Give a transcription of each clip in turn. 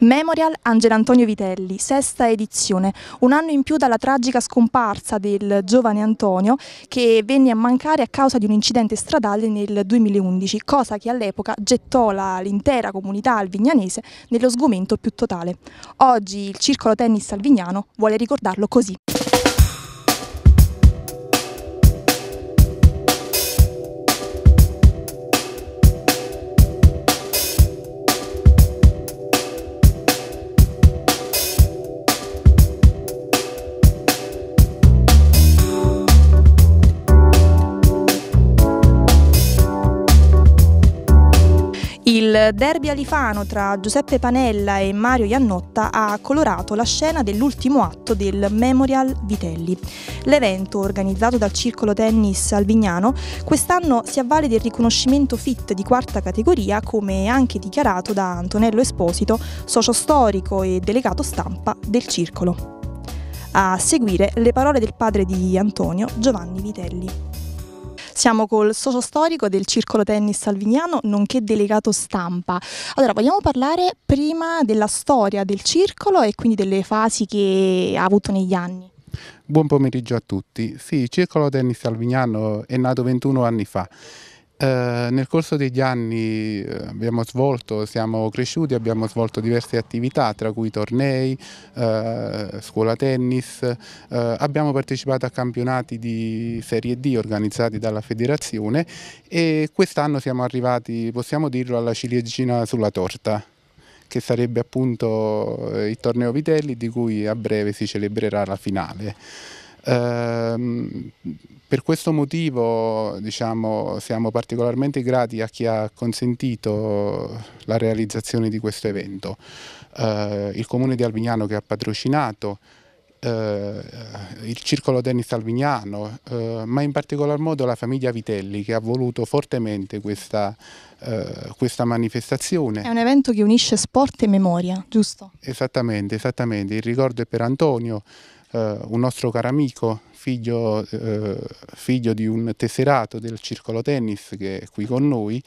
Memorial Angelo Antonio Vitelli, sesta edizione, un anno in più dalla tragica scomparsa del giovane Antonio che venne a mancare a causa di un incidente stradale nel 2011, cosa che all'epoca gettò l'intera comunità alvignanese nello sgomento più totale. Oggi il Circolo Tennis Alvignano vuole ricordarlo così. Il derby alifano tra Giuseppe Panella e Mario Iannotta ha colorato la scena dell'ultimo atto del Memorial Vitelli. L'evento, organizzato dal Circolo Tennis Alvignano, quest'anno si avvale del riconoscimento FIT di quarta categoria, come anche dichiarato da Antonello Esposito, socio storico e delegato stampa del Circolo. A seguire le parole del padre di Antonio, Giovanni Vitelli. Siamo col socio storico del Circolo Tennis Salviniano, nonché delegato stampa. Allora, vogliamo parlare prima della storia del circolo e quindi delle fasi che ha avuto negli anni. Buon pomeriggio a tutti. Sì, il Circolo Tennis Salvignano è nato 21 anni fa eh, nel corso degli anni eh, abbiamo svolto, siamo cresciuti, abbiamo svolto diverse attività tra cui tornei, eh, scuola tennis, eh, abbiamo partecipato a campionati di Serie D organizzati dalla federazione e quest'anno siamo arrivati, possiamo dirlo, alla ciliegina sulla torta che sarebbe appunto eh, il torneo Vitelli di cui a breve si celebrerà la finale. Eh, per questo motivo diciamo, siamo particolarmente grati a chi ha consentito la realizzazione di questo evento. Eh, il Comune di Alvignano che ha patrocinato, eh, il Circolo Tennis Alvignano, eh, ma in particolar modo la famiglia Vitelli che ha voluto fortemente questa, eh, questa manifestazione. È un evento che unisce sport e memoria, giusto? Esattamente, esattamente. Il ricordo è per Antonio eh, un nostro caro amico, figlio, eh, figlio, di un tesserato del circolo tennis che è qui con noi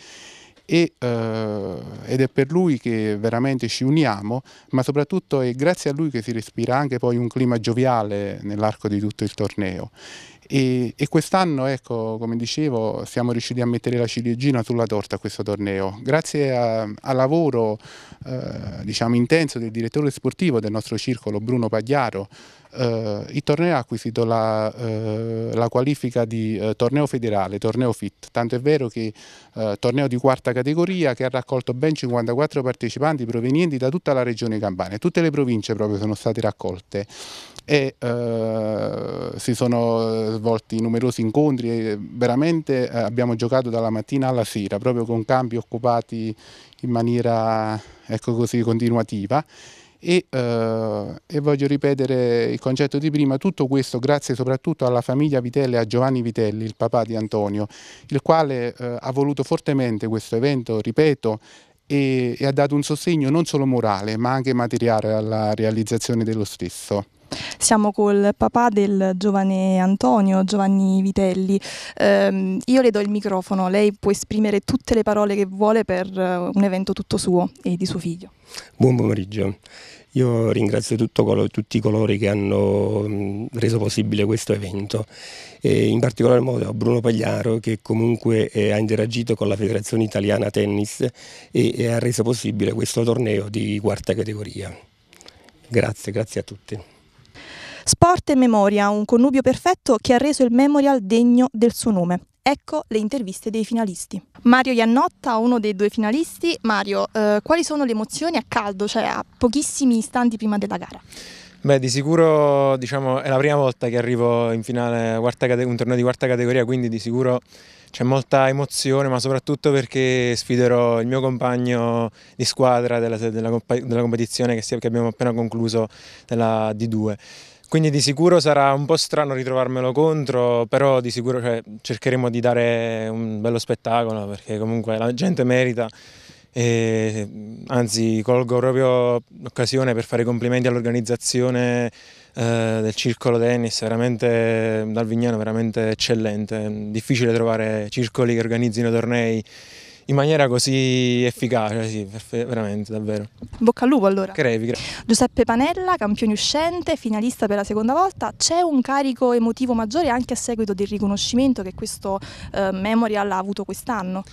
e, eh, ed è per lui che veramente ci uniamo, ma soprattutto è grazie a lui che si respira anche poi un clima gioviale nell'arco di tutto il torneo. E, e quest'anno, ecco, come dicevo, siamo riusciti a mettere la ciliegina sulla torta a questo torneo. Grazie al lavoro eh, diciamo, intenso del direttore sportivo del nostro circolo, Bruno Pagliaro, eh, i tornei a cui la, eh, la qualifica di eh, torneo federale, torneo FIT, tanto è vero che eh, torneo di quarta categoria che ha raccolto ben 54 partecipanti provenienti da tutta la regione Campania, tutte le province proprio sono state raccolte e eh, si sono eh, svolti numerosi incontri, veramente abbiamo giocato dalla mattina alla sera, proprio con campi occupati in maniera ecco così, continuativa e, eh, e, voglio ripetere il concetto di prima, tutto questo grazie soprattutto alla famiglia Vitelli e a Giovanni Vitelli, il papà di Antonio, il quale eh, ha voluto fortemente questo evento, ripeto, e, e ha dato un sostegno non solo morale ma anche materiale alla realizzazione dello stesso. Siamo col papà del giovane Antonio, Giovanni Vitelli. Eh, io le do il microfono, lei può esprimere tutte le parole che vuole per eh, un evento tutto suo e di suo figlio. Buon pomeriggio. Io ringrazio colo, tutti coloro che hanno mm, reso possibile questo evento, e in particolar modo Bruno Pagliaro che comunque eh, ha interagito con la Federazione Italiana Tennis e, e ha reso possibile questo torneo di quarta categoria. Grazie, grazie a tutti. Sport e memoria, un connubio perfetto che ha reso il Memorial degno del suo nome. Ecco le interviste dei finalisti. Mario Iannotta, uno dei due finalisti. Mario, eh, quali sono le emozioni a caldo, cioè a pochissimi istanti prima della gara? Beh, di sicuro diciamo, è la prima volta che arrivo in finale un torneo di quarta categoria, quindi di sicuro c'è molta emozione, ma soprattutto perché sfiderò il mio compagno di squadra della, della, della competizione che, abbiamo appena concluso, della D2. Quindi di sicuro sarà un po' strano ritrovarmelo contro, però di sicuro cioè, cercheremo di dare un bello spettacolo perché comunque la gente merita. E, anzi, colgo proprio l'occasione per fare complimenti all'organizzazione eh, del circolo tennis, veramente dal Vignano veramente eccellente. Difficile trovare circoli che organizzino tornei in maniera così efficace, sì, veramente, davvero. Bocca al lupo allora. Crevi, crevi. Giuseppe Panella, campione uscente, finalista per la seconda volta, c'è un carico emotivo maggiore anche a seguito del riconoscimento che questo eh, Memorial ha avuto quest'anno?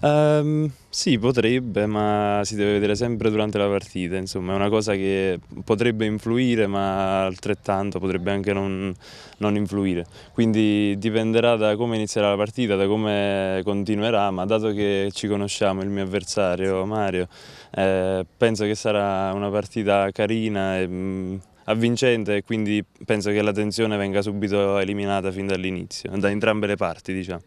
Um, sì, potrebbe, ma si deve vedere sempre durante la partita, insomma è una cosa che potrebbe influire, ma altrettanto potrebbe anche non non influire. Quindi dipenderà da come inizierà la partita, da come continuerà, ma dato che ci conosciamo, il mio avversario Mario, eh, penso che sarà una partita carina e mh, mm, avvincente e quindi penso che la tensione venga subito eliminata fin dall'inizio, da entrambe le parti diciamo.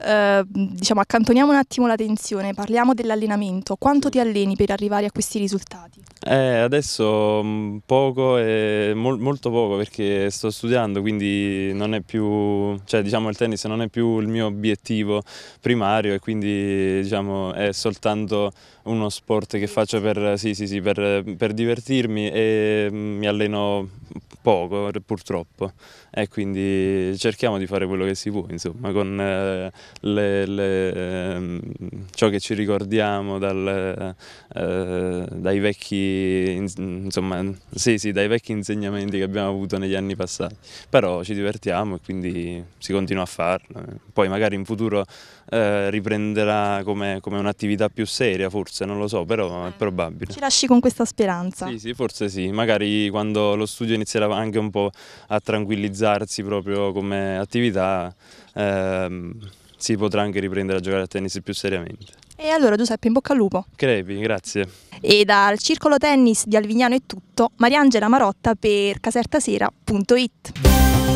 Eh, diciamo, accantoniamo un attimo la tensione, parliamo dell'allenamento. Quanto ti alleni per arrivare a questi risultati? Eh, adesso mm, poco e mol molto poco perché sto studiando, quindi non è più, cioè, diciamo, il tennis non è più il mio obiettivo primario e quindi diciamo, è soltanto uno sport che faccio per, sì, sì, sì, per, per divertirmi e mm, mi alleno poco purtroppo e quindi cerchiamo di fare quello che si può insomma con eh, le, le, eh, ciò che ci ricordiamo dal, eh, dai, vecchi, insomma, sì, sì, dai vecchi insegnamenti che abbiamo avuto negli anni passati però ci divertiamo e quindi si continua a farlo poi magari in futuro eh, riprenderà come, come un'attività più seria forse non lo so però è mm. probabile ci lasci con questa speranza sì sì forse sì magari quando lo studio inizierà anche un po' a tranquillizzarsi proprio come attività, ehm, si potrà anche riprendere a giocare a tennis più seriamente. E allora Giuseppe, in bocca al lupo. Crepi, grazie. E dal Circolo Tennis di Alvignano è tutto, Mariangela Marotta per casertasera.it.